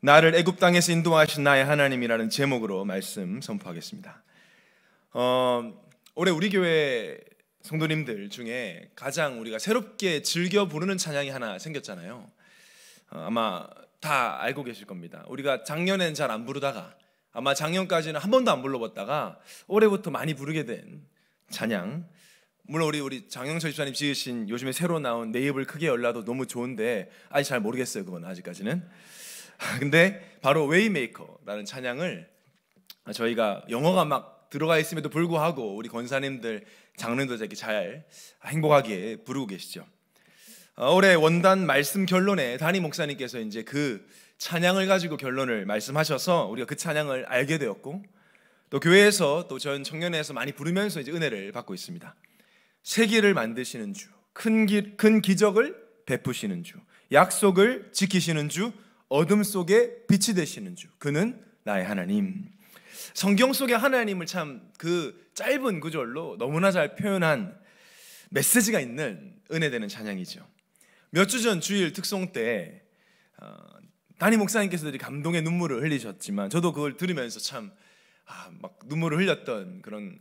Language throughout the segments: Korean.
나를 애굽 땅에서 인도하신 나의 하나님이라는 제목으로 말씀 선포하겠습니다. 어, 올해 우리 교회 성도님들 중에 가장 우리가 새롭게 즐겨 부르는 찬양이 하나 생겼잖아요. 어, 아마 다 알고 계실 겁니다. 우리가 작년엔 잘안 부르다가 아마 작년까지는 한 번도 안 불러봤다가 올해부터 많이 부르게 된 찬양. 물론 우리 우리 장영철 집사님 지으신 요즘에 새로 나온 네이블 크게 열라도 너무 좋은데 아직 잘 모르겠어요 그건 아직까지는. 근데 바로 웨이메이커라는 찬양을 저희가 영어가 막 들어가 있음에도 불구하고 우리 권사님들 장르도자께 잘 행복하게 부르고 계시죠. 어, 올해 원단 말씀 결론에 다니 목사님께서 이제 그 찬양을 가지고 결론을 말씀하셔서 우리가 그 찬양을 알게 되었고 또 교회에서 또 전 청년회에서 많이 부르면서 이제 은혜를 받고 있습니다. 세계를 만드시는 주, 큰, 기, 큰 기적을 베푸시는 주, 약속을 지키시는 주, 어둠 속에 빛이 되시는 주 그는 나의 하나님. 성경 속의 하나님을 참 그 짧은 구절로 너무나 잘 표현한 메시지가 있는 은혜되는 찬양이죠. 몇 주 전 주일 특송 때 어, 담임 목사님께서 감동의 눈물을 흘리셨지만 저도 그걸 들으면서 참막 아, 눈물을 흘렸던 그런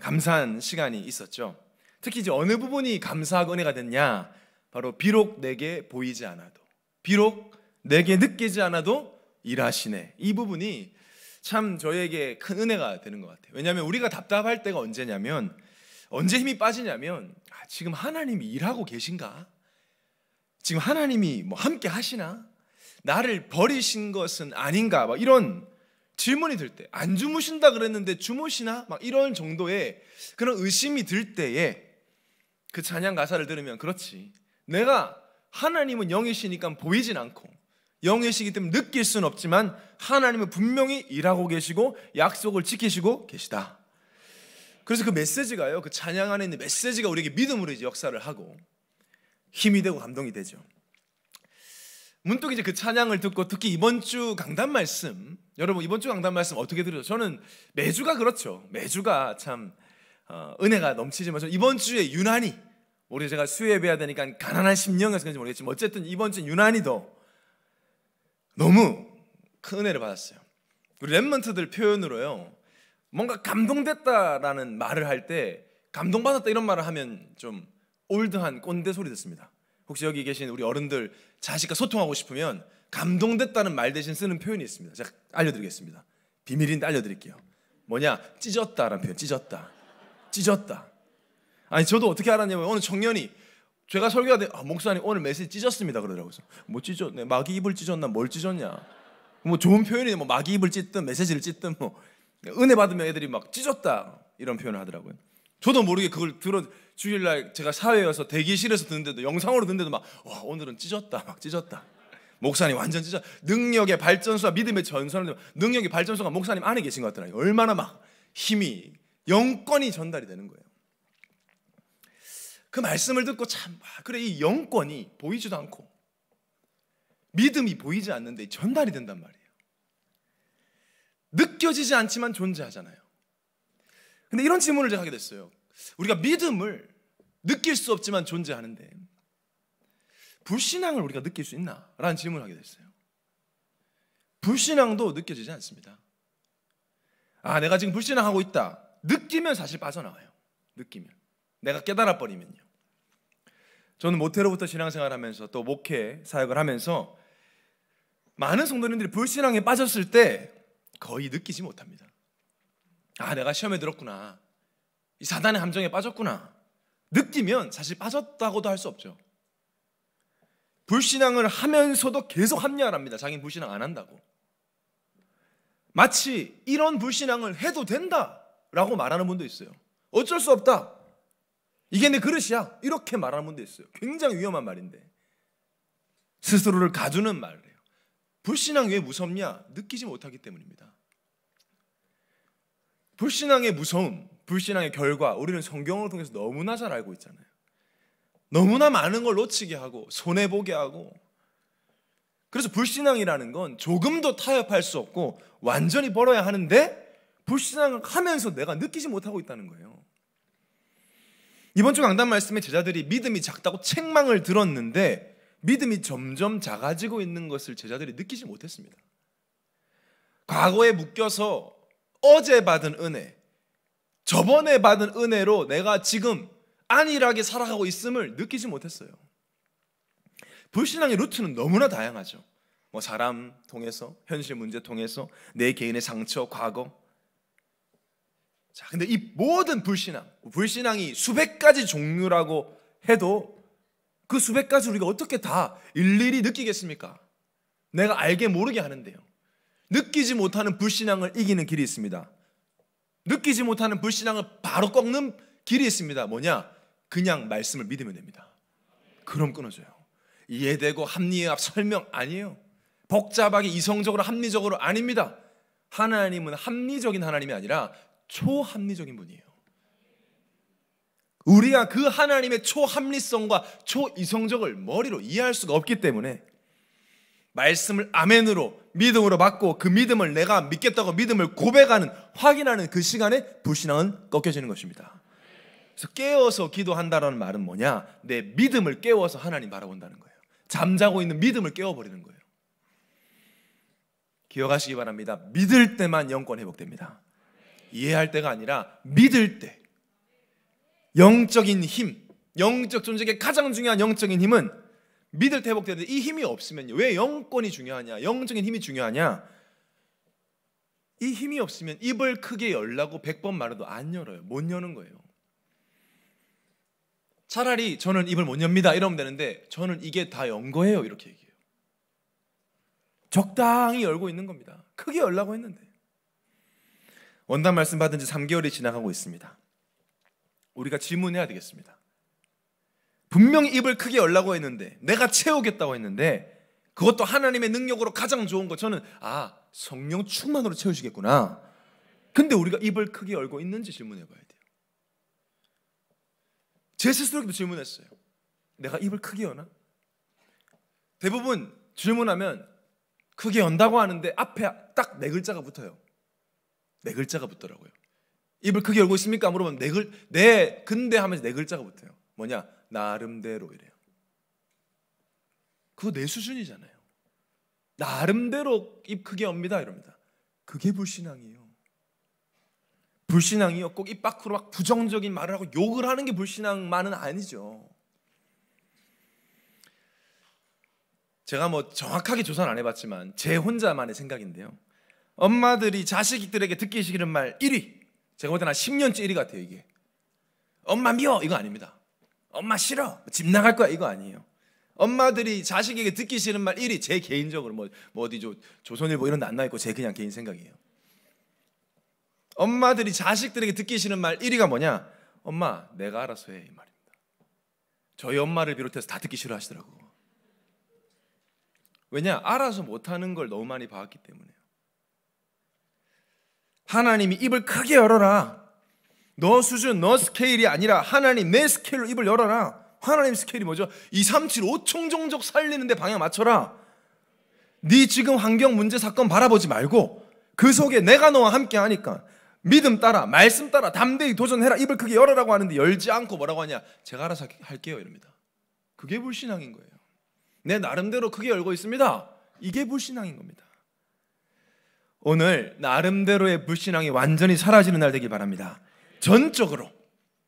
감사한 시간이 있었죠. 특히 이제 어느 부분이 감사하고 은혜가 됐냐? 바로 비록 내게 보이지 않아도 비록 내게 느끼지 않아도 일하시네. 이 부분이 참 저에게 큰 은혜가 되는 것 같아요. 왜냐하면 우리가 답답할 때가 언제냐면 언제 힘이 빠지냐면 아, 지금 하나님이 일하고 계신가? 지금 하나님이 뭐 함께 하시나? 나를 버리신 것은 아닌가? 막 이런 질문이 들 때, 안 주무신다 그랬는데 주무시나? 막 이런 정도의 그런 의심이 들 때에 그 찬양 가사를 들으면 그렇지. 내가 하나님은 영이시니까 보이진 않고 영이시기 때문에 느낄 수는 없지만 하나님은 분명히 일하고 계시고 약속을 지키시고 계시다. 그래서 그 메시지가요. 그 찬양 안에 있는 메시지가 우리에게 믿음으로 이제 역사를 하고 힘이 되고 감동이 되죠. 문득 이제 그 찬양을 듣고 특히 이번 주 강단 말씀 여러분 이번 주 강단 말씀 어떻게 들으요 저는 매주가 그렇죠. 매주가 참 어, 은혜가 넘치지만 이번 주에 유난히 우리 제가 수혜배해야 되니까 가난한 심령에서 그런지 모르겠지만 어쨌든 이번 주는 유난히 더 너무 큰 은혜를 받았어요. 우리 랩먼트들 표현으로요. 뭔가 감동됐다라는 말을 할 때 감동받았다 이런 말을 하면 좀 올드한 꼰대 소리 듣습니다. 혹시 여기 계신 우리 어른들 자식과 소통하고 싶으면 감동됐다는 말 대신 쓰는 표현이 있습니다. 제가 알려드리겠습니다. 비밀인데 알려드릴게요. 뭐냐 찢었다라는 표현. 찢었다. 찢었다. 아니 저도 어떻게 알았냐면 어느 청년이 제가 설교가 돼, 아, 목사님 오늘 메시지 찢었습니다 그러더라고요. 뭐 찢었네, 마귀 입을 찢었나, 뭘 찢었냐. 뭐 좋은 표현이 네뭐 마귀 입을 찢든 메시지를 찢든 뭐 은혜 받으면 애들이 막 찢었다 이런 표현을 하더라고요. 저도 모르게 그걸 들어 주일날 제가 사회여서 대기실에서 듣는데도 영상으로 듣는데도 막 와, 오늘은 찢었다 막 찢었다. 목사님 완전 찢어 능력의 발전소와 믿음의 전선을 능력의 발전소가 목사님 안에 계신 것 같더라고요. 얼마나 막 힘이 영권이 전달이 되는 거예요. 그 말씀을 듣고 참 아, 그래 이 영권이 보이지도 않고 믿음이 보이지 않는데 전달이 된단 말이에요. 느껴지지 않지만 존재하잖아요. 근데 이런 질문을 제가 하게 됐어요. 우리가 믿음을 느낄 수 없지만 존재하는데 불신앙을 우리가 느낄 수 있나? 라는 질문을 하게 됐어요. 불신앙도 느껴지지 않습니다. 아, 내가 지금 불신앙하고 있다. 느끼면 사실 빠져나와요. 느끼면. 내가 깨달아버리면요. 저는 모태로부터 신앙생활하면서 또 목회 사역을 하면서 많은 성도님들이 불신앙에 빠졌을 때 거의 느끼지 못합니다. 아, 내가 시험에 들었구나. 이 사단의 함정에 빠졌구나. 느끼면 사실 빠졌다고도 할 수 없죠. 불신앙을 하면서도 계속 합리화합니다. 자기는 불신앙 안 한다고. 마치 이런 불신앙을 해도 된다라고 말하는 분도 있어요. 어쩔 수 없다. 이게 내 그릇이야. 이렇게 말하는 분도 있어요. 굉장히 위험한 말인데. 스스로를 가두는 말이에요. 불신앙 왜 무섭냐? 느끼지 못하기 때문입니다. 불신앙의 무서움, 불신앙의 결과, 우리는 성경을 통해서 너무나 잘 알고 있잖아요. 너무나 많은 걸 놓치게 하고, 손해보게 하고, 그래서 불신앙이라는 건 조금도 타협할 수 없고 완전히 벌어야 하는데 불신앙을 하면서 내가 느끼지 못하고 있다는 거예요. 이번 주 강단 말씀에 제자들이 믿음이 작다고 책망을 들었는데 믿음이 점점 작아지고 있는 것을 제자들이 느끼지 못했습니다. 과거에 묶여서 어제 받은 은혜, 저번에 받은 은혜로 내가 지금 안일하게 살아가고 있음을 느끼지 못했어요. 불신앙의 루트는 너무나 다양하죠. 뭐 사람 통해서, 현실 문제 통해서, 내 개인의 상처, 과거, 자, 근데 이 모든 불신앙, 불신앙이 수백 가지 종류라고 해도 그 수백 가지 우리가 어떻게 다 일일이 느끼겠습니까? 내가 알게 모르게 하는데요. 느끼지 못하는 불신앙을 이기는 길이 있습니다. 느끼지 못하는 불신앙을 바로 꺾는 길이 있습니다. 뭐냐? 그냥 말씀을 믿으면 됩니다. 그럼 끊어져요. 이해되고 합리의 설명 아니에요. 복잡하게 이성적으로 합리적으로 아닙니다. 하나님은 합리적인 하나님이 아니라 초합리적인 분이에요. 우리가 그 하나님의 초합리성과 초이성적을 머리로 이해할 수가 없기 때문에 말씀을 아멘으로 믿음으로 받고 그 믿음을 내가 믿겠다고 믿음을 고백하는 확인하는 그 시간에 불신앙은 꺾여지는 것입니다. 그래서 깨워서 기도한다라는 말은 뭐냐? 내 믿음을 깨워서 하나님 바라본다는 거예요. 잠자고 있는 믿음을 깨워버리는 거예요. 기억하시기 바랍니다. 믿을 때만 영권 회복됩니다. 이해할 때가 아니라 믿을 때 영적인 힘, 영적 존재의 가장 중요한 영적인 힘은 믿을 때 회복되는데 이 힘이 없으면 왜 영권이 중요하냐, 영적인 힘이 중요하냐? 이 힘이 없으면 입을 크게 열라고 100번 말해도 안 열어요. 못 여는 거예요. 차라리 저는 입을 못 엽니다. 이러면 되는데 저는 이게 다 연거예요. 이렇게 얘기해요. 적당히 열고 있는 겁니다. 크게 열라고 했는데. 원단 말씀 받은 지 3개월이 지나가고 있습니다. 우리가 질문해야 되겠습니다. 분명히 입을 크게 열라고 했는데 내가 채우겠다고 했는데 그것도 하나님의 능력으로 가장 좋은 것. 저는 아 성령 충만으로 채우시겠구나. 근데 우리가 입을 크게 열고 있는지 질문해 봐야 돼요. 제 스스로도 질문했어요. 내가 입을 크게 여나? 대부분 질문하면 크게 연다고 하는데 앞에 딱 네 글자가 붙어요. 네 글자가 붙더라고요. 입을 크게 열고 있습니까? 물어보면 네 글, 네, 근데 하면서 네 글자가 붙어요. 뭐냐? 나름대로 이래요. 그거 내 수준이잖아요. 나름대로 입 크게 옵니다. 이럽니다. 그게 불신앙이에요. 불신앙이요. 꼭 입 밖으로 막 부정적인 말을 하고 욕을 하는 게 불신앙만은 아니죠. 제가 뭐 정확하게 조사는 안 해봤지만 제 혼자만의 생각인데요. 엄마들이 자식들에게 듣기 싫은 말 1위. 제가 볼 때는 한 10년째 1위 같아요, 이게. 엄마 미워! 이거 아닙니다. 엄마 싫어! 집 나갈 거야! 이거 아니에요. 엄마들이 자식에게 듣기 싫은 말 1위. 제 개인적으로, 뭐, 뭐 어디 조, 조선일보 이런 데 안 나있고 제 그냥 개인 생각이에요. 엄마들이 자식들에게 듣기 싫은 말 1위가 뭐냐? 엄마, 내가 알아서 해. 이 말입니다. 저희 엄마를 비롯해서 다 듣기 싫어 하시더라고. 왜냐? 알아서 못하는 걸 너무 많이 봐왔기 때문에. 하나님이 입을 크게 열어라. 너 수준, 너 스케일이 아니라 하나님 내 스케일로 입을 열어라. 하나님 스케일이 뭐죠? 2, 3, 7, 5총 종족 살리는 데 방향 맞춰라. 네 지금 환경 문제 사건 바라보지 말고 그 속에 내가 너와 함께 하니까 믿음 따라 말씀 따라 담대히 도전해라 입을 크게 열어라고 하는데 열지 않고 뭐라고 하냐 제가 알아서 할게요 이럽니다 그게 불신앙인 거예요 내 나름대로 크게 열고 있습니다 이게 불신앙인 겁니다 오늘 나름대로의 불신앙이 완전히 사라지는 날 되길 바랍니다. 전적으로,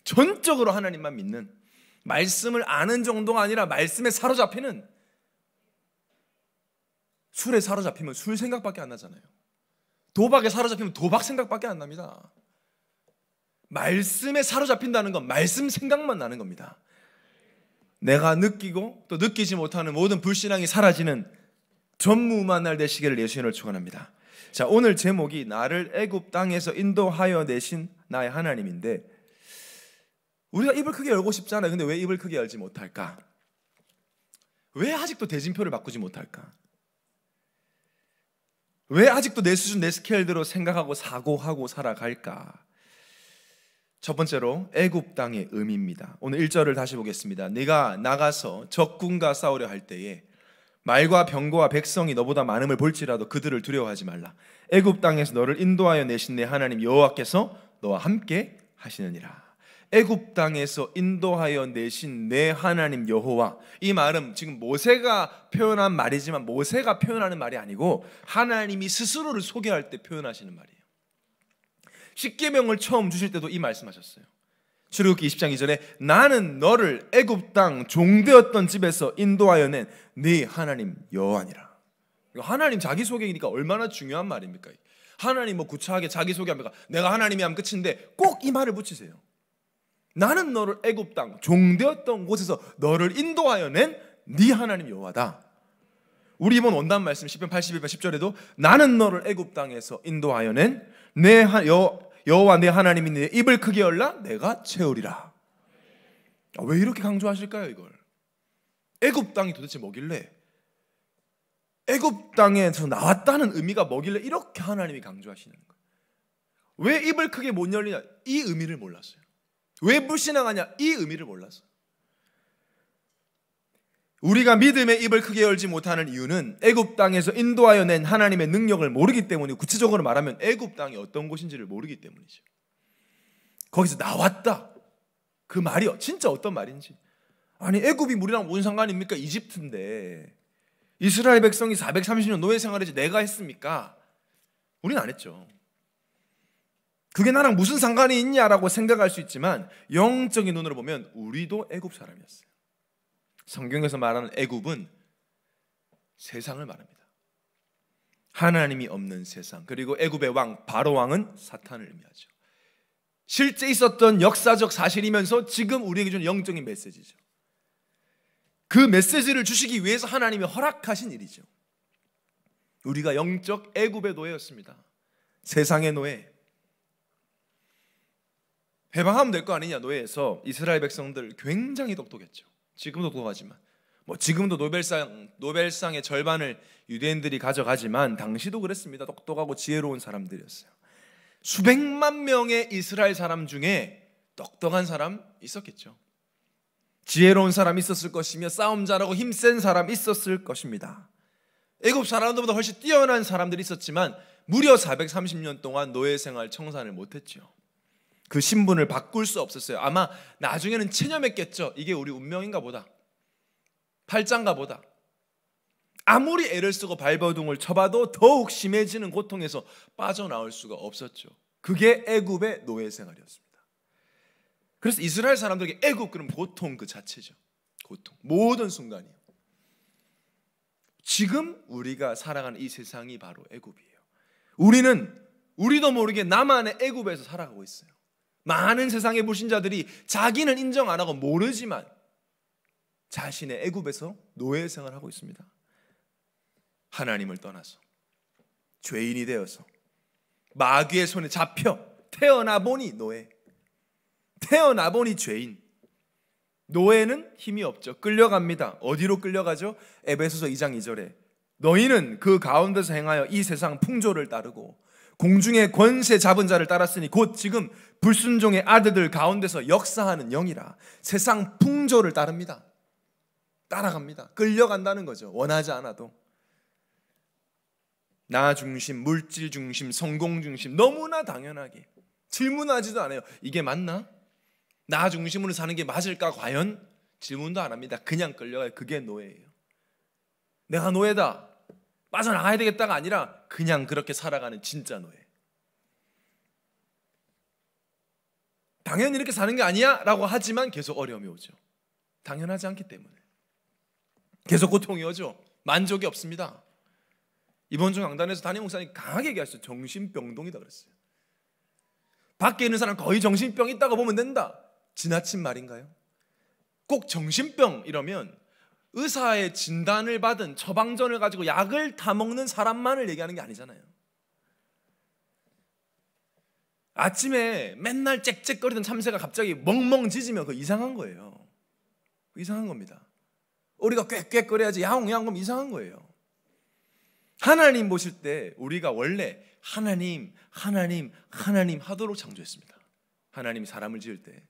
전적으로 하나님만 믿는, 말씀을 아는 정도가 아니라 말씀에 사로잡히는, 술에 사로잡히면 술 생각밖에 안 나잖아요. 도박에 사로잡히면 도박 생각밖에 안 납니다. 말씀에 사로잡힌다는 건 말씀 생각만 나는 겁니다. 내가 느끼고 또 느끼지 못하는 모든 불신앙이 사라지는 전무만날 되시기를 예수님을 축원합니다. 자, 오늘 제목이 나를 애굽 땅에서 인도하여 내신 나의 하나님인데 우리가 입을 크게 열고 싶잖아. 요 근데 왜 입을 크게 열지 못할까? 왜 아직도 대진표를 바꾸지 못할까? 왜 아직도 내 수준 내 스케일대로 생각하고 사고하고 살아갈까? 첫 번째로 애굽 땅의 의미입니다. 오늘 1절을 다시 보겠습니다. 네가 나가서 적군과 싸우려 할 때에 말과 병거와 백성이 너보다 많음을 볼지라도 그들을 두려워하지 말라. 애굽 땅에서 너를 인도하여 내신 내 하나님 여호와께서 너와 함께 하시느니라. 애굽 땅에서 인도하여 내신 내 하나님 여호와 이 말은 지금 모세가 표현한 말이지만 모세가 표현하는 말이 아니고 하나님이 스스로를 소개할 때 표현하시는 말이에요. 십계명을 처음 주실 때도 이 말씀하셨어요. 출애굽기 20장 2절에 나는 너를 애굽 땅 종되었던 집에서 인도하여 낸 네 하나님 여호와니라. 하나님 자기 소개이니까 얼마나 중요한 말입니까? 하나님 뭐 구차하게 자기 소개합니까? 내가 하나님이 하면 끝인데 꼭 이 말을 붙이세요. 나는 너를 애굽 땅 종되었던 곳에서 너를 인도하여 낸 네 하나님 여호와다. 우리 이번 원단 말씀 10편 81편 10절에도 나는 너를 애굽 땅에서 인도하여 낸내 네 여, 여호와 내 하나님이 내 입을 크게 열라 내가 채우리라. 아, 왜 이렇게 강조하실까요 이걸? 애굽 땅이 도대체 뭐길래? 애굽 땅에서 나왔다는 의미가 뭐길래 이렇게 하나님이 강조하시는 거예요? 왜 입을 크게 못 열리냐? 이 의미를 몰랐어요. 왜 불신앙하냐? 이 의미를 몰랐어요. 우리가 믿음의 입을 크게 열지 못하는 이유는 애굽 땅에서 인도하여 낸 하나님의 능력을 모르기 때문에 구체적으로 말하면 애굽 땅이 어떤 곳인지를 모르기 때문이죠. 거기서 나왔다. 그 말이 진짜 어떤 말인지. 아니 애굽이 우리랑 뭔 상관입니까? 이집트인데 이스라엘 백성이 430년 노예 생활했지 내가 했습니까? 우리는 안 했죠. 그게 나랑 무슨 상관이 있냐라고 생각할 수 있지만 영적인 눈으로 보면 우리도 애굽 사람이었어요. 성경에서 말하는 애굽은 세상을 말합니다. 하나님이 없는 세상. 그리고 애굽의 왕 바로 왕은 사탄을 의미하죠. 실제 있었던 역사적 사실이면서 지금 우리에게 준 영적인 메시지죠. 그 메시지를 주시기 위해서 하나님이 허락하신 일이죠. 우리가 영적 애굽의 노예였습니다. 세상의 노예. 해방하면 될 거 아니냐 노예에서 이스라엘 백성들 굉장히 똑똑했죠. 지금도 구하지만 뭐 지금도 노벨상 노벨상의 절반을 유대인들이 가져가지만 당시도 그랬습니다. 똑똑하고 지혜로운 사람들이었어요. 수백만 명의 이스라엘 사람 중에 똑똑한 사람 있었겠죠. 지혜로운 사람 있었을 것이며 싸움 잘하고 힘센 사람 있었을 것입니다. 애굽 사람들보다 훨씬 뛰어난 사람들이 있었지만 무려 430년 동안 노예 생활 청산을 못했죠. 그 신분을 바꿀 수 없었어요. 아마 나중에는 체념했겠죠. 이게 우리 운명인가 보다. 팔짱가 보다. 아무리 애를 쓰고 발버둥을 쳐봐도 더욱 심해지는 고통에서 빠져나올 수가 없었죠. 그게 애굽의 노예 생활이었습니다. 그래서 이스라엘 사람들에게 애굽 그럼 고통 그 자체죠. 고통. 모든 순간이요. 지금 우리가 살아가는 이 세상이 바로 애굽이에요. 우리는 우리도 모르게 나만의 애굽에서 살아가고 있어요. 많은 세상에 불신자들이 자기는 인정 안 하고 모르지만 자신의 애굽에서 노예 생활하고 있습니다. 하나님을 떠나서 죄인이 되어서 마귀의 손에 잡혀 태어나 보니 노예. 태어나 보니 죄인. 노예는 힘이 없죠. 끌려갑니다. 어디로 끌려가죠? 에베소서 2장 2절에 너희는 그 가운데서 행하여 이 세상 풍조를 따르고 공중의 권세 잡은 자를 따랐으니 곧 지금 불순종의 아들들 가운데서 역사하는 영이라 세상 풍조를 따릅니다. 따라갑니다. 끌려간다는 거죠. 원하지 않아도. 나 중심, 물질 중심, 성공 중심 너무나 당연하게 질문하지도 않아요. 이게 맞나? 나 중심으로 사는 게 맞을까 과연? 질문도 안 합니다. 그냥 끌려가요. 그게 노예예요. 내가 노예다. 빠져나가야 되겠다가 아니라 그냥 그렇게 살아가는 진짜 노예. 당연히 이렇게 사는 게 아니야 라고 하지만 계속 어려움이 오죠. 당연하지 않기 때문에. 계속 고통이 오죠. 만족이 없습니다. 이번 주 강단에서 담임 목사님 강하게 얘기하셨어요. 정신병동이다 그랬어요. 밖에 있는 사람 거의 정신병 있다고 보면 된다. 지나친 말인가요? 꼭 정신병 이러면 의사의 진단을 받은 처방전을 가지고 약을 다 먹는 사람만을 얘기하는 게 아니잖아요. 아침에 맨날 짹짹거리던 참새가 갑자기 멍멍 짖으면 그 이상한 거예요. 이상한 겁니다. 우리가 꽥꽥거려야지 야옹야옹 이상한 거예요. 하나님 보실 때 우리가 원래 하나님, 하나님, 하나님 하도록 창조했습니다. 하나님이 사람을 지을 때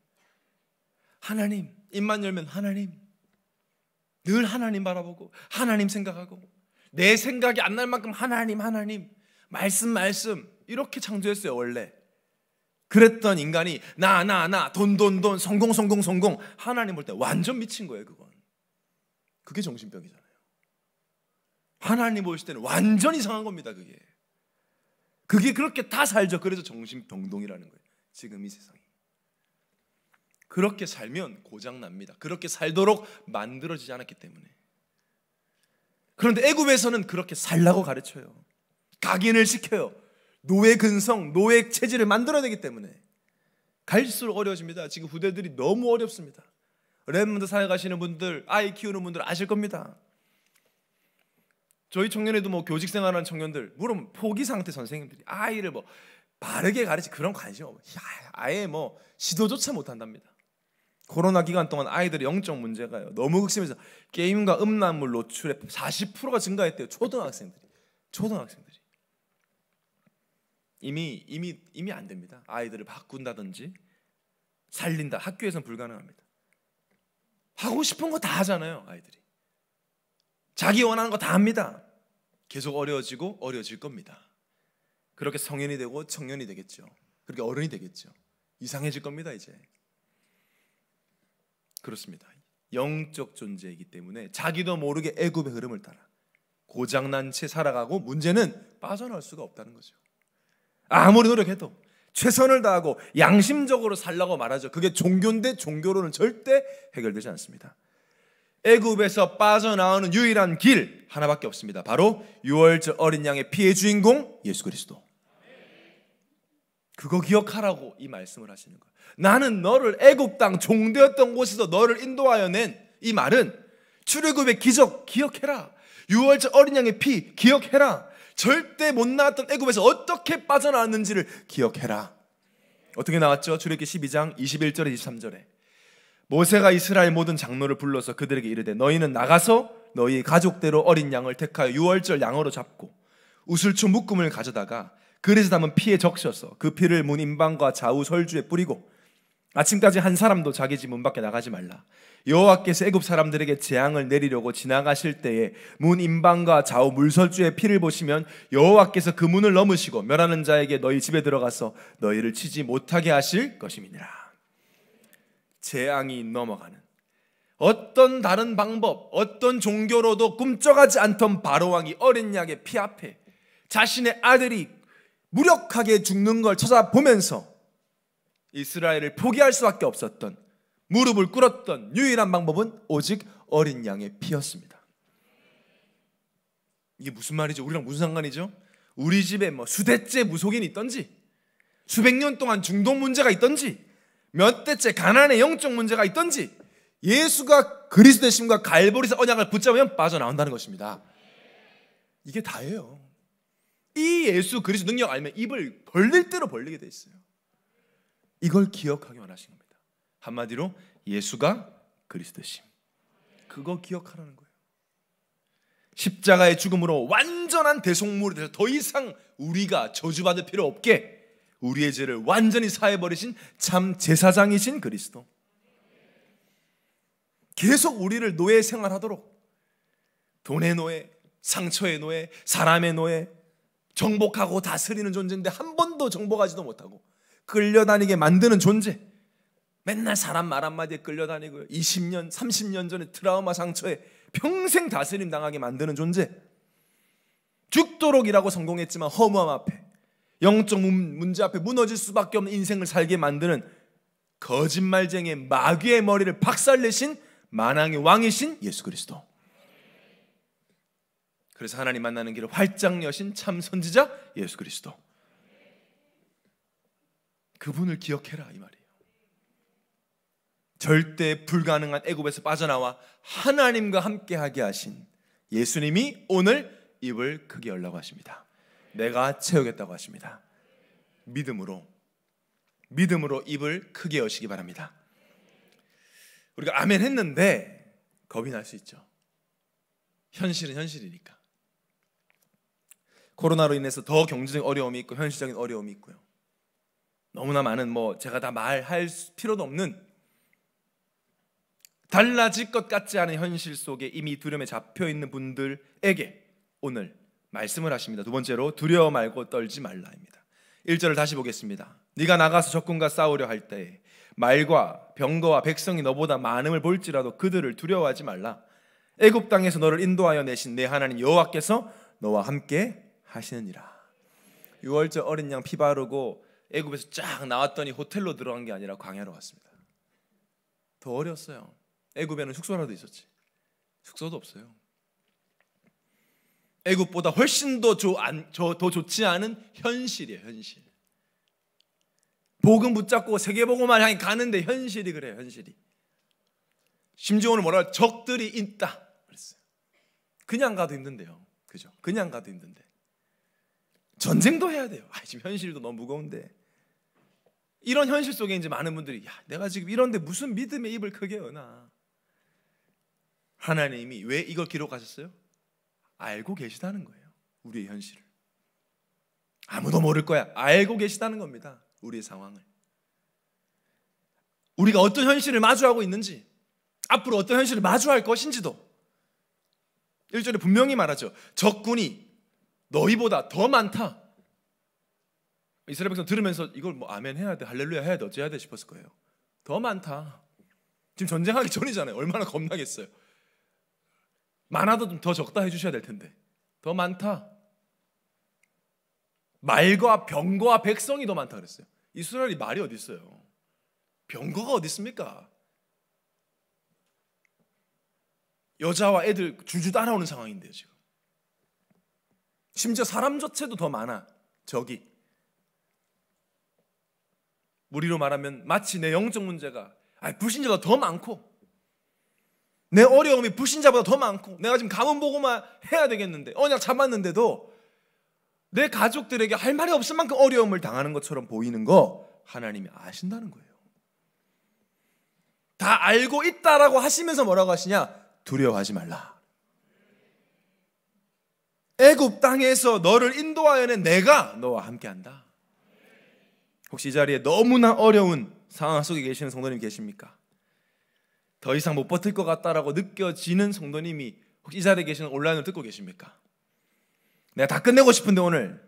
하나님 입만 열면 하나님 늘 하나님 바라보고 하나님 생각하고 내 생각이 안 날 만큼 하나님 하나님 말씀 말씀 이렇게 창조했어요 원래 그랬던 인간이 나 나 나 돈 돈 돈 성공 성공 성공 하나님 볼 때 완전 미친 거예요 그건 그게 정신병이잖아요 하나님 보실 때는 완전 이상한 겁니다 그게 그게 그렇게 다 살죠 그래서 정신병동이라는 거예요 지금 이 세상 그렇게 살면 고장 납니다. 그렇게 살도록 만들어지지 않았기 때문에. 그런데 애굽에서는 그렇게 살라고 가르쳐요. 각인을 시켜요. 노예 근성, 노예 체질을 만들어내기 때문에 갈수록 어려워집니다. 지금 후대들이 너무 어렵습니다. 랩몬드 사회 가시는 분들, 아이 키우는 분들 아실 겁니다. 저희 청년에도 뭐 교직 생활하는 청년들 물론 포기 상태 선생님들이 아이를 뭐 바르게 가르치 그런 관심 없어 요 아예 뭐 시도조차 못 한답니다. 코로나 기간 동안 아이들이 영적 문제가요. 너무 극심해서 게임과 음란물 노출에 40%가 증가했대요. 초등학생들이. 초등학생들이. 이미 이미 이미 안 됩니다. 아이들을 바꾼다든지 살린다. 학교에선 불가능합니다. 하고 싶은 거 다 하잖아요, 아이들이. 자기 원하는 거 다 합니다. 계속 어려워지고 어려워질 겁니다. 그렇게 성인이 되고 청년이 되겠죠. 그렇게 어른이 되겠죠. 이상해질 겁니다, 이제. 그렇습니다. 영적 존재이기 때문에 자기도 모르게 애굽의 흐름을 따라 고장난 채 살아가고 문제는 빠져나올 수가 없다는 거죠. 아무리 노력해도 최선을 다하고 양심적으로 살라고 말하죠. 그게 종교인데 종교로는 절대 해결되지 않습니다. 애굽에서 빠져나오는 유일한 길 하나밖에 없습니다. 바로 유월절 어린 양의 피해 주인공 예수 그리스도. 그거 기억하라고 이 말씀을 하시는 거예요. 나는 너를 애굽 땅 종되었던 곳에서 너를 인도하여 낸 이 말은 출애굽의 기적 기억해라. 6월절 어린 양의 피 기억해라. 절대 못 나왔던 애굽에서 어떻게 빠져나왔는지를 기억해라. 어떻게 나왔죠? 출애굽기 12장 21절에 23절에 모세가 이스라엘 모든 장로를 불러서 그들에게 이르되 너희는 나가서 너희 가족대로 어린 양을 택하여 6월절 양으로 잡고 우슬초 묶음을 가져다가 그래서 담은 피에 적셔서그 피를 문 임방과 좌우 설주에 뿌리고 아침까지 한 사람도 자기 집 문 밖에 나가지 말라. 여호와께서 애굽 사람들에게 재앙을 내리려고 지나가실 때에 문 임방과 좌우 물설주의 피를 보시면 여호와께서 그 문을 넘으시고 멸하는 자에게 너희 집에 들어가서 너희를 치지 못하게 하실 것임이니라. 재앙이 넘어가는 어떤 다른 방법, 어떤 종교로도 꿈쩍하지 않던 바로 왕이 어린 양의 피 앞에 자신의 아들이 무력하게 죽는 걸 찾아보면서 이스라엘을 포기할 수밖에 없었던 무릎을 꿇었던 유일한 방법은 오직 어린 양의 피였습니다. 이게 무슨 말이죠? 우리랑 무슨 상관이죠? 우리 집에 뭐 수대째 무속인이 있던지 수백 년 동안 중독 문제가 있던지 몇 대째 가난의 영적 문제가 있던지 예수가 그리스도의 심과 갈보리서 언약을 붙잡으면 빠져나온다는 것입니다. 이게 다예요. 이 예수 그리스도 능력 알면 입을 벌릴 대로 벌리게 돼 있어요. 이걸 기억하기 원하신 겁니다. 한마디로 예수가 그리스도심. 그거 기억하라는 거예요. 십자가의 죽음으로 완전한 대속물이 되서 더 이상 우리가 저주받을 필요 없게 우리의 죄를 완전히 사해 버리신 참 제사장이신 그리스도. 계속 우리를 노예 생활하도록 돈의 노예, 상처의 노예, 사람의 노예, 정복하고 다스리는 존재인데 한 번도 정복하지도 못하고 끌려다니게 만드는 존재. 맨날 사람 말 한마디에 끌려다니고 20년, 30년 전에 트라우마 상처에 평생 다스림 당하게 만드는 존재. 죽도록 일하고 성공했지만 허무함 앞에 영적 문제 앞에 무너질 수밖에 없는 인생을 살게 만드는 거짓말쟁이 마귀의 머리를 박살내신 만왕의 왕이신 예수 그리스도. 그래서 하나님 만나는 길을 활짝 여신 참 선지자 예수 그리스도. 그분을 기억해라 이 말이에요. 절대 불가능한 애굽에서 빠져나와 하나님과 함께하게 하신 예수님이 오늘 입을 크게 열라고 하십니다. 내가 채우겠다고 하십니다. 믿음으로 믿음으로 입을 크게 여시기 바랍니다. 우리가 아멘 했는데 겁이 날 수 있죠. 현실은 현실이니까. 코로나로 인해서 더 경제적인 어려움이 있고 현실적인 어려움이 있고요. 너무나 많은 뭐 제가 다 말할 필요도 없는 달라질 것 같지 않은 현실 속에 이미 두려움에 잡혀 있는 분들에게 오늘 말씀을 하십니다. 두 번째로 두려워 말고 떨지 말라입니다. 1절을 다시 보겠습니다. 네가 나가서 적군과 싸우려 할 때에 말과 병거와 백성이 너보다 많음을 볼지라도 그들을 두려워하지 말라. 애굽 땅에서 너를 인도하여 내신 내 하나님 여호와께서 너와 함께 하시느니라. 6월절 어린 양 피 바르고 애굽에서 쫙 나왔더니 호텔로 들어간 게 아니라 광야로 갔습니다더 어렸어요. 애굽에는 숙소라도 있었지. 숙소도 없어요. 애굽보다 훨씬 더, 조, 더 좋지 않은 현실이에요. 현실. 복음 붙잡고 세계복음만 향해 가는데 현실이 그래요. 현실이. 심지어 오늘 뭐라 적들이 있다 그랬어요. 그냥 가도 힘든데요. 그죠? 그냥 가도 힘든데. 전쟁도 해야 돼요. 아, 지금 현실도 너무 무거운데. 이런 현실 속에 이제 많은 분들이 야, 내가 지금 이런데 무슨 믿음의 입을 크게 여나. 하나님이 왜 이걸 기록하셨어요? 알고 계시다는 거예요. 우리의 현실을. 아무도 모를 거야. 알고 계시다는 겁니다. 우리의 상황을. 우리가 어떤 현실을 마주하고 있는지, 앞으로 어떤 현실을 마주할 것인지도. 1절에 분명히 말하죠. 적군이 너희보다 더 많다. 이스라엘 백성 들으면서 이걸 뭐 아멘 해야 돼, 할렐루야 해야 돼, 어찌해야 돼 싶었을 거예요. 더 많다. 지금 전쟁하기 전이잖아요. 얼마나 겁나겠어요. 많아도 좀 더 적다 해주셔야 될 텐데. 더 많다. 말과 병거와 백성이 더 많다 그랬어요. 이스라엘이 말이 어디 있어요? 병거가 어디 있습니까? 여자와 애들 줄줄 따라오는 상황인데요 지금. 심지어 사람 자체도 더 많아. 적이. 우리로 말하면 마치 내 영적 문제가 아니, 불신자가더 많고 내 어려움이 불신자보다 더 많고 내가 지금 가문 보고만 해야 되겠는데 언약 잡았는데도 내 가족들에게 할 말이 없을 만큼 어려움을 당하는 것처럼 보이는 거 하나님이 아신다는 거예요. 다 알고 있다라고 하시면서 뭐라고 하시냐? 두려워하지 말라. 애굽 땅에서 너를 인도하여낸 내가 너와 함께한다. 혹시 이 자리에 너무나 어려운 상황 속에 계시는 성도님 계십니까? 더 이상 못 버틸 것 같다라고 느껴지는 성도님이 혹시 이 자리에 계시는 온라인을 듣고 계십니까? 내가 다 끝내고 싶은데 오늘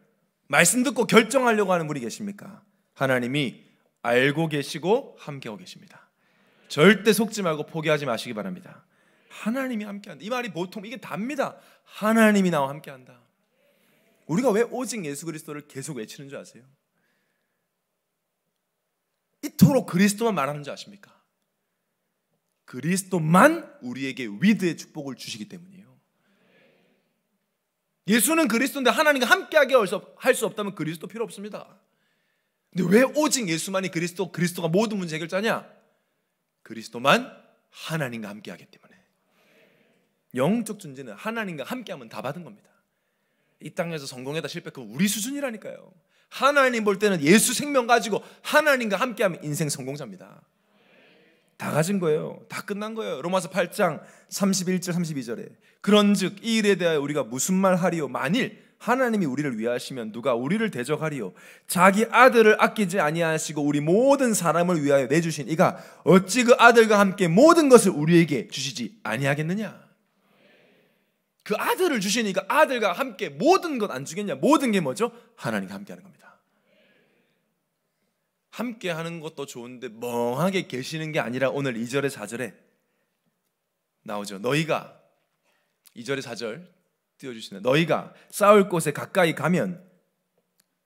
말씀 듣고 결정하려고 하는 분이 계십니까? 하나님이 알고 계시고 함께하고 계십니다. 절대 속지 말고 포기하지 마시기 바랍니다. 하나님이 함께한다. 이 말이 보통 이게 답니다. 하나님이 나와 함께한다. 우리가 왜 오직 예수 그리스도를 계속 외치는 줄 아세요? 이토록 그리스도만 말하는 줄 아십니까? 그리스도만 우리에게 위드의 축복을 주시기 때문이에요. 예수는 그리스도인데 하나님과 함께하게 할수 없다면 그리스도 필요 없습니다. 근데 왜 오직 예수만이 그리스도, 그리스도가 모든 문제 해결자냐? 그리스도만 하나님과 함께하기 때문에. 영적 존재는 하나님과 함께하면 다 받은 겁니다. 이 땅에서 성공했다 실패그 우리 수준이라니까요. 하나님 볼 때는 예수 생명 가지고 하나님과 함께하면 인생 성공자입니다. 다 가진 거예요. 다 끝난 거예요. 로마서 8장 31절 32절에 그런즉 이 일에 대하여 우리가 무슨 말 하리요 만일 하나님이 우리를 위하시면 누가 우리를 대적하리요 자기 아들을 아끼지 아니하시고 우리 모든 사람을 위하여 내주신 이가 어찌 그 아들과 함께 모든 것을 우리에게 주시지 아니하겠느냐 그 아들을 주시니까 아들과 함께 모든 것 안 주겠냐? 모든 게 뭐죠? 하나님과 함께 하는 겁니다. 함께 하는 것도 좋은데 멍하게 계시는 게 아니라 오늘 2절에 4절에 나오죠. 너희가 2절에 4절 띄워주시네. 너희가 싸울 곳에 가까이 가면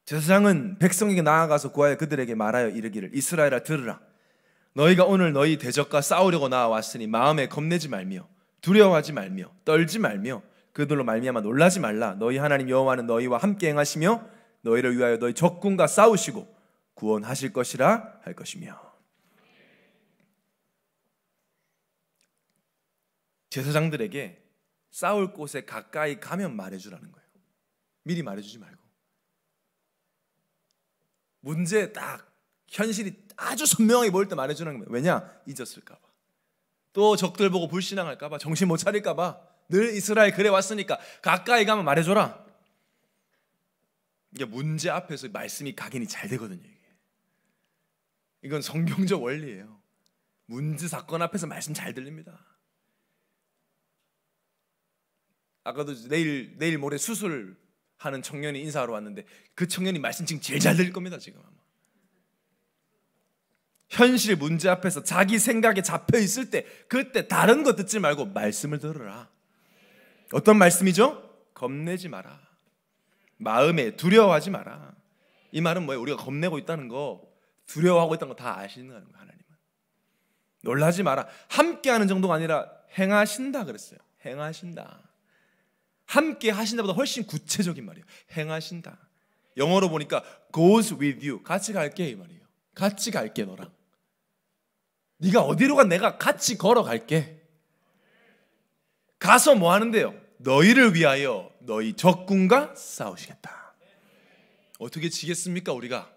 제사장은 백성에게 나아가서 구하여 그들에게 말하여 이르기를 이스라엘아 들으라. 너희가 오늘 너희 대적과 싸우려고 나왔으니 마음에 겁내지 말며 두려워하지 말며 떨지 말며 그들로 말미암아 놀라지 말라. 너희 하나님 여호와는 너희와 함께 행하시며 너희를 위하여 너희 적군과 싸우시고 구원하실 것이라 할 것이며. 제사장들에게 싸울 곳에 가까이 가면 말해주라는 거예요. 미리 말해주지 말고. 문제 딱 현실이 아주 선명하게 보일 때 말해주는 거예요. 왜냐? 잊었을까봐. 또 적들 보고 불신앙할까봐 정신 못 차릴까봐 늘 이스라엘 그래 왔으니까 가까이 가면 말해줘라. 이게 문제 앞에서 말씀이 각인이 잘 되거든요. 이게. 이건 성경적 원리예요. 문제 사건 앞에서 말씀 잘 들립니다. 아까도 내일 내일 모레 수술 하는 청년이 인사하러 왔는데 그 청년이 말씀 지금 제일 잘 들릴 겁니다 지금 아마. 현실 문제 앞에서 자기 생각에 잡혀 있을 때 그때 다른 거 듣지 말고 말씀을 들어라 어떤 말씀이죠? 겁내지 마라. 마음에 두려워하지 마라. 이 말은 뭐예요? 우리가 겁내고 있다는 거, 두려워하고 있다는 거 다 아시는 거예요, 하나님은. 놀라지 마라. 함께 하는 정도가 아니라 행하신다 그랬어요. 행하신다. 함께 하신다보다 훨씬 구체적인 말이에요. 행하신다. 영어로 보니까 goes with you. 같이 갈게 이 말이에요. 같이 갈게 너랑. 네가 어디로 가 내가 같이 걸어갈게. 가서 뭐 하는데요? 너희를 위하여 너희 적군과 싸우시겠다. 어떻게 지겠습니까, 우리가?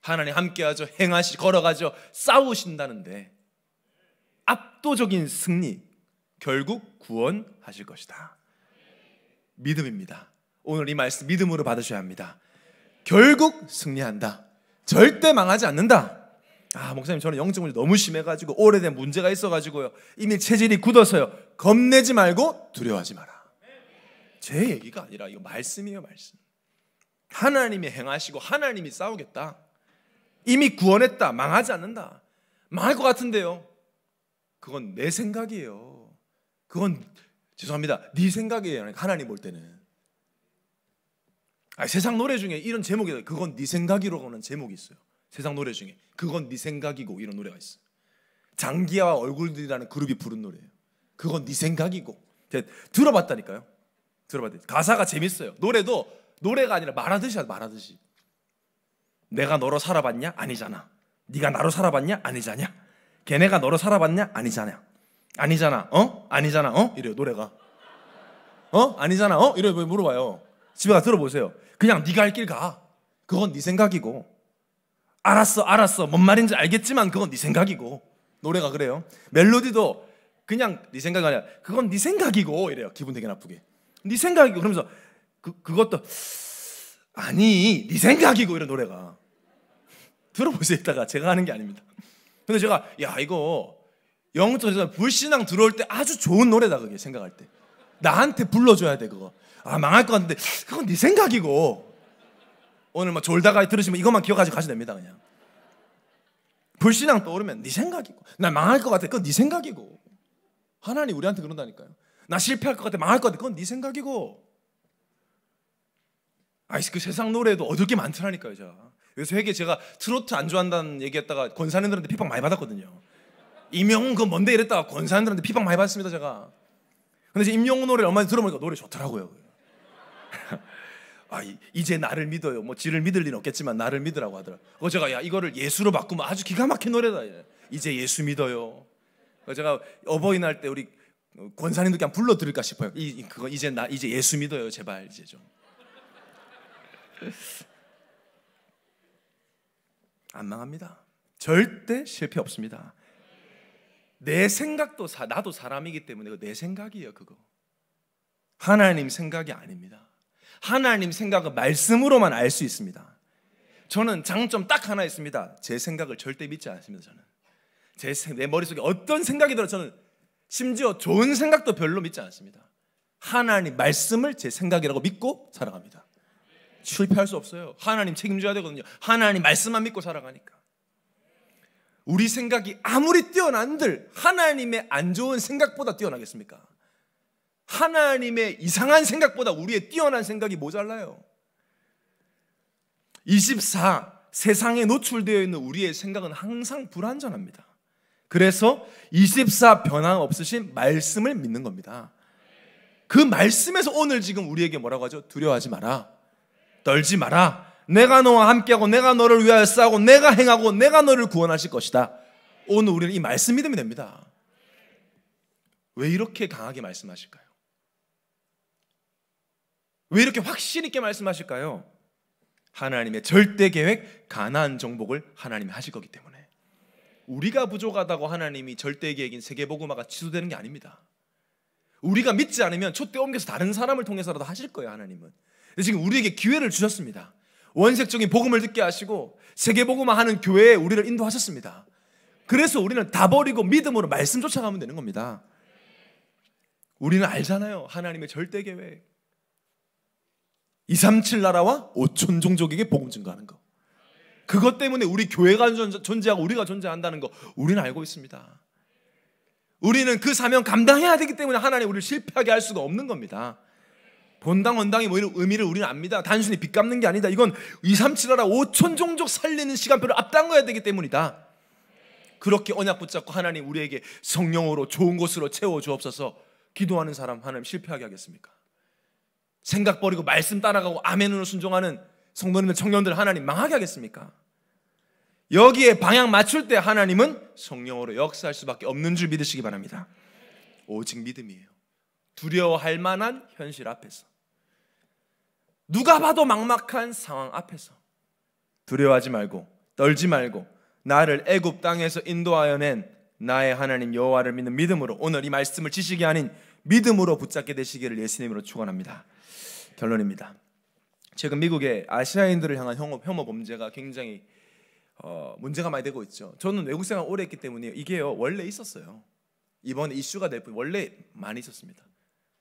하나님 함께하죠. 행하시, 걸어가죠. 싸우신다는데. 압도적인 승리, 결국 구원하실 것이다. 믿음입니다. 오늘 이 말씀 믿음으로 받으셔야 합니다. 결국 승리한다. 절대 망하지 않는다. 아, 목사님, 저는 영적 문제 너무 심해가지고, 오래된 문제가 있어가지고요. 이미 체질이 굳어서요. 겁내지 말고 두려워하지 마라. 제 얘기가 아니라 이거 말씀이에요, 말씀. 하나님이 행하시고 하나님이 싸우겠다. 이미 구원했다. 망하지 않는다. 망할 것 같은데요. 그건 내 생각이에요. 그건 죄송합니다. 네 생각이에요. 하나님 볼 때는. 아니, 세상 노래 중에 이런 제목이 그건 네 생각이로는 제목이 있어요. 세상 노래 중에 그건 네 생각이고 이런 노래가 있어장기와 얼굴들이라는 그룹이 부른 노래예요. 그건 네 생각이고 들어봤다니까요. 들어봐야 돼. 가사가 재밌어요. 노래도 노래가 아니라 말하듯이야 말하듯이. 내가 너로 살아봤냐? 아니잖아. 네가 나로 살아봤냐? 아니잖아. 걔네가 너로 살아봤냐? 아니잖아. 아니잖아. 어? 아니잖아. 어? 이래요 노래가. 어? 아니잖아. 어? 이래 물어봐요. 집에 가 들어보세요. 그냥 네가 할 길 가. 그건 네 생각이고. 알았어, 알았어. 뭔 말인지 알겠지만 그건 네 생각이고. 노래가 그래요. 멜로디도 그냥 네 생각 아니야. 그건 네 생각이고 이래요. 기분 되게 나쁘게. 네 생각이고 그러면서 그, 그것도 아니 네 생각이고 이런 노래가 들어보세요 이따가 제가 하는 게 아닙니다 근데 제가 야 이거 영적에서 불신앙 들어올 때 아주 좋은 노래다 그게 생각할 때 나한테 불러줘야 돼 그거 아 망할 것 같은데 그건 네 생각이고 오늘 막 뭐 졸다가 들으시면 이것만 기억하지 가시면 됩니다 그냥 불신앙 떠오르면 네 생각이고 나 망할 것 같아 그건 네 생각이고 하나님 우리한테 그런다니까요 나 실패할 것 같아, 망할 것 같아. 그건 네 생각이고. 아이씨, 그 세상 노래도 얻을 게 많더라니까요, 제가. 그래서 회계 제가 트로트 안 좋아한다는 얘기했다가 권사님들한테 피박 많이 받았거든요. 임영웅 그 뭔데 이랬다가 권사님들한테 피박 많이 받았습니다, 제가. 근데 임영웅 노래를 얼마 전에 들어보니까 노래 좋더라고요. 아, 이제 나를 믿어요. 뭐 지를 믿을 리는 없겠지만 나를 믿으라고 하더라. 어 제가 야 이거를 예수로 바꾸면 아주 기가 막힌 노래다. 이제 예수 믿어요. 제가 어버이날 때 우리 권사님도 그냥 불러 드릴까 싶어요. 이 그거 이제 나 이제 예수 믿어요. 제발 이제 좀. 안 망합니다. 절대 실패 없습니다. 내 생각도 사, 나도 사람이기 때문에 내 생각이에요, 그거. 하나님 생각이 아닙니다. 하나님 생각은 말씀으로만 알 수 있습니다. 저는 장점 딱 하나 있습니다. 제 생각을 절대 믿지 않습니다, 저는. 제, 내 머릿속에 어떤 생각이 들어 저는 심지어 좋은 생각도 별로 믿지 않습니다. 하나님 말씀을 제 생각이라고 믿고 살아갑니다. 실패할 수 없어요. 하나님 책임져야 되거든요. 하나님 말씀만 믿고 살아가니까. 우리 생각이 아무리 뛰어난들 하나님의 안 좋은 생각보다 뛰어나겠습니까? 하나님의 이상한 생각보다 우리의 뛰어난 생각이 모자라요. 24. 세상에 노출되어 있는 우리의 생각은 항상 불완전합니다. 그래서 24 변함 없으신 말씀을 믿는 겁니다. 그 말씀에서 오늘 지금 우리에게 뭐라고 하죠? 두려워하지 마라. 떨지 마라. 내가 너와 함께하고 내가 너를 위하여 싸우고 내가 행하고 내가 너를 구원하실 것이다. 오늘 우리는 이 말씀 믿으면 됩니다. 왜 이렇게 강하게 말씀하실까요? 왜 이렇게 확신 있게 말씀하실까요? 하나님의 절대 계획 가나 정복을 하나님이 하실 거기 때문에. 우리가 부족하다고 하나님이 절대 계획인 세계복음화가 취소되는 게 아닙니다. 우리가 믿지 않으면 촛대 옮겨서 다른 사람을 통해서라도 하실 거예요, 하나님은. 지금 우리에게 기회를 주셨습니다. 원색적인 복음을 듣게 하시고 세계복음화 하는 교회에 우리를 인도하셨습니다. 그래서 우리는 다 버리고 믿음으로 말씀 쫓아가면 되는 겁니다. 우리는 알잖아요. 하나님의 절대 계획. 237 나라와 5천 종족에게 복음 증거하는 거. 그것 때문에 우리 교회가 존재하고 우리가 존재한다는 거 우리는 알고 있습니다. 우리는 그 사명 감당해야 되기 때문에 하나님 우리를 실패하게 할 수가 없는 겁니다. 본당 원당의 뭐 의미를 우리는 압니다. 단순히 빚 갚는 게 아니다. 이건 2, 3, 7하라 5천 종족 살리는 시간표를 앞당겨야 되기 때문이다. 그렇게 언약 붙잡고 하나님 우리에게 성령으로 좋은 곳으로 채워 주옵소서. 기도하는 사람 하나님 실패하게 하겠습니까? 생각 버리고 말씀 따라가고 아멘으로 순종하는 성도님들, 청년들 하나님 망하게 하겠습니까? 여기에 방향 맞출 때 하나님은 성령으로 역사할 수밖에 없는 줄 믿으시기 바랍니다. 오직 믿음이에요. 두려워할 만한 현실 앞에서. 누가 봐도 막막한 상황 앞에서. 두려워하지 말고 떨지 말고 나를 애굽 땅에서 인도하여 낸 나의 하나님 여호와를 믿는 믿음으로 오늘 이 말씀을 지식이 아닌 믿음으로 붙잡게 되시기를 예수님으로 축원합니다. 결론입니다. 최근 미국의 아시아인들을 향한 혐오, 혐오 범죄가 굉장히 어, 문제가 많이 되고 있죠. 저는 외국 생활 오래 했기 때문에 이게요 원래 있었어요. 이번 이슈가 될뿐 원래 많이 있었습니다.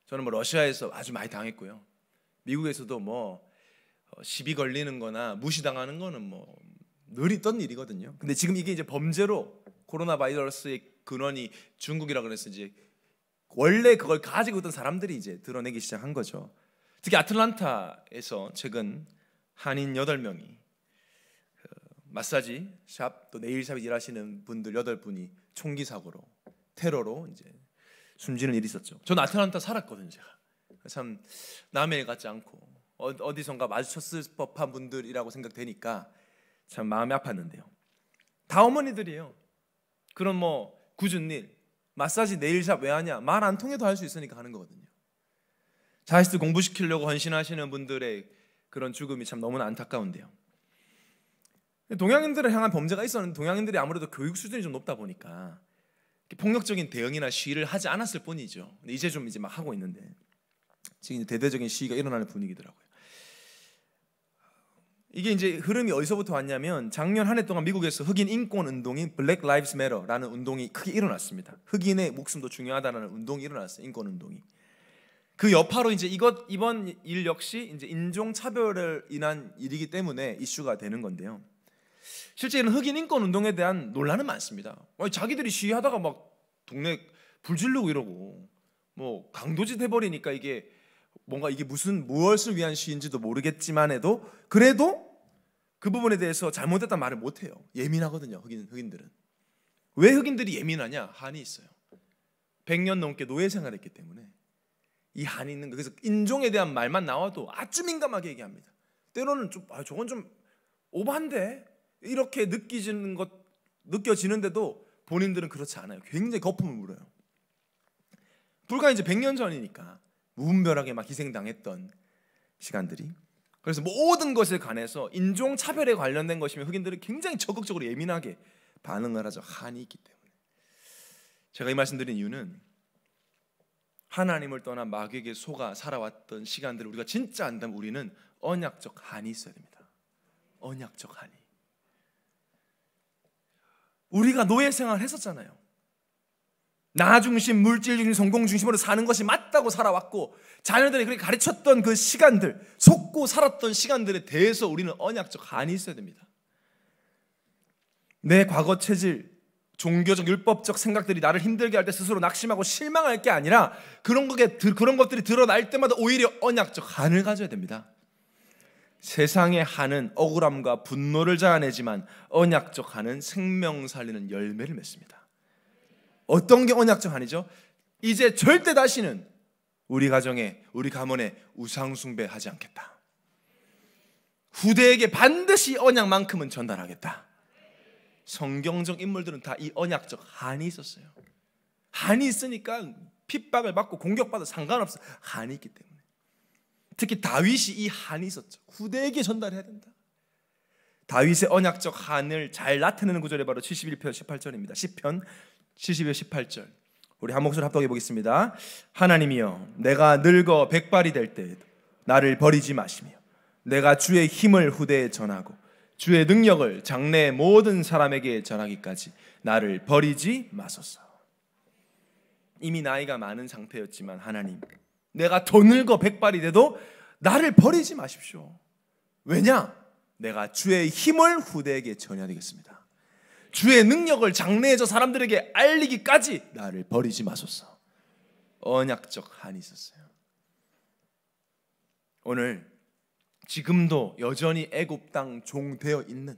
저는 뭐 러시아에서 아주 많이 당했고요. 미국에서도 뭐 어, 시비 걸리는 거나 무시당하는 거는 뭐늘 있던 일이거든요. 근데 지금 이게 이제 범죄로 코로나 바이러스의 근원이 중국이라 그래서 이제 원래 그걸 가지고 있던 사람들이 이제 드러내기 시작한 거죠. 특히 아틀란타에서 최근 한인 8명이 그, 마사지 샵 또 네일샵에 일하시는 분들 8분이 총기 사고로 테러로 이제 숨지는 일이 있었죠. 저는 아틀란타 살았거든요, 제가. 참 남의 일 같지 않고 어, 어디선가 마주쳤을 법한 분들이라고 생각되니까 참 마음이 아팠는데요. 다 어머니들이에요. 그럼 뭐 굳은 일, 마사지 네일샵 왜 하냐? 말 안 통해도 할 수 있으니까 하는 거거든요. 자이스 공부시키려고 헌신하시는 분들의 그런 죽음이 참 너무나 안타까운데요. 동양인들을 향한 범죄가 있었는데 동양인들이 아무래도 교육 수준이 좀 높다 보니까 폭력적인 대응이나 시위를 하지 않았을 뿐이죠. 이제 좀 이제 막 하고 있는데 지금 대대적인 시위가 일어나는 분위기더라고요. 이게 이제 흐름이 어디서부터 왔냐면 작년 한 해 동안 미국에서 흑인 인권 운동인 블랙 라이브스 매러라는 운동이 크게 일어났습니다. 흑인의 목숨도 중요하다는 운동이 일어났어요. 인권 운동이. 그 여파로 이제 이것 이번 일 역시 이제 인종 차별을 인한 일이기 때문에 이슈가 되는 건데요. 실제 이 흑인 인권 운동에 대한 논란은 많습니다. 자기들이 시위하다가 막 동네 불질르고 이러고 뭐 강도짓 해버리니까 이게 뭔가 이게 무슨 무엇을 위한 시인지도 모르겠지만 해도 그래도 그 부분에 대해서 잘못했다 말을 못해요. 예민하거든요. 흑인 흑인들은 왜 흑인들이 예민하냐 한이 있어요. 100년 넘게 노예 생활했기 때문에 이 한이 있는 거. 그래서 인종에 대한 말만 나와도 아주 민감하게 얘기합니다. 때로는 좀 아, 저건 좀 오반데 이렇게 느끼지는 것 느껴지는데도 본인들은 그렇지 않아요. 굉장히 거품을 물어요. 불과 이제 100년 전이니까 무분별하게 막 희생당했던 시간들이 그래서 모든 것에 관해서 인종 차별에 관련된 것이면 흑인들은 굉장히 적극적으로 예민하게 반응을 하죠. 한이 있기 때문에. 제가 이 말씀드린 이유는 하나님을 떠난 마귀에게 속아 살아왔던 시간들을 우리가 진짜 안다면 우리는 언약적 한이 있어야 됩니다. 언약적 한이. 우리가 노예 생활 했었잖아요. 나 중심, 물질 중심, 성공 중심으로 사는 것이 맞다고 살아왔고 자녀들이 그렇게 가르쳤던 그 시간들, 속고 살았던 시간들에 대해서 우리는 언약적 한이 있어야 됩니다. 내 과거 체질, 종교적 율법적 생각들이 나를 힘들게 할 때 스스로 낙심하고 실망할 게 아니라 그런 것 그런 것들이 드러날 때마다 오히려 언약적 한을 가져야 됩니다. 세상의 한은 억울함과 분노를 자아내지만 언약적 한은 생명 살리는 열매를 맺습니다. 어떤 게 언약적 한이죠? 이제 절대 다시는 우리 가정에 우리 가문에 우상 숭배하지 않겠다. 후대에게 반드시 언약만큼은 전달하겠다. 성경적 인물들은 다 이 언약적 한이 있었어요. 한이 있으니까 핍박을 받고 공격받아 상관없어. 한이 있기 때문에. 특히 다윗이 이 한이 있었죠. 후대에게 전달해야 된다. 다윗의 언약적 한을 잘 나타내는 구절이 바로 71편 18절입니다. 10편 71편 18절. 우리 한 목소리 합독해 보겠습니다. 하나님이여 내가 늙어 백발이 될때 나를 버리지 마시며 내가 주의 힘을 후대에 전하고 주의 능력을 장래 모든 사람에게 전하기까지 나를 버리지 마소서. 이미 나이가 많은 상태였지만 하나님, 내가 더 늙어 백발이 돼도 나를 버리지 마십시오. 왜냐? 내가 주의 힘을 후대에게 전해야 되겠습니다. 주의 능력을 장래에서 사람들에게 알리기까지 나를 버리지 마소서. 언약적 한이 있었어요. 오늘 지금도 여전히 애굽 땅 종되어 있는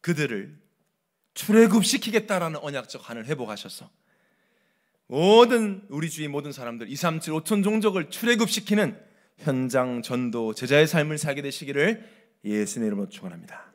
그들을 출애굽시키겠다라는 언약적 한을 회복하셔서 모든 우리 주위 모든 사람들 2, 3, 7, 5천 종족을 출애굽시키는 현장 전도 제자의 삶을 살게 되시기를 예수님의 이름으로 축원합니다.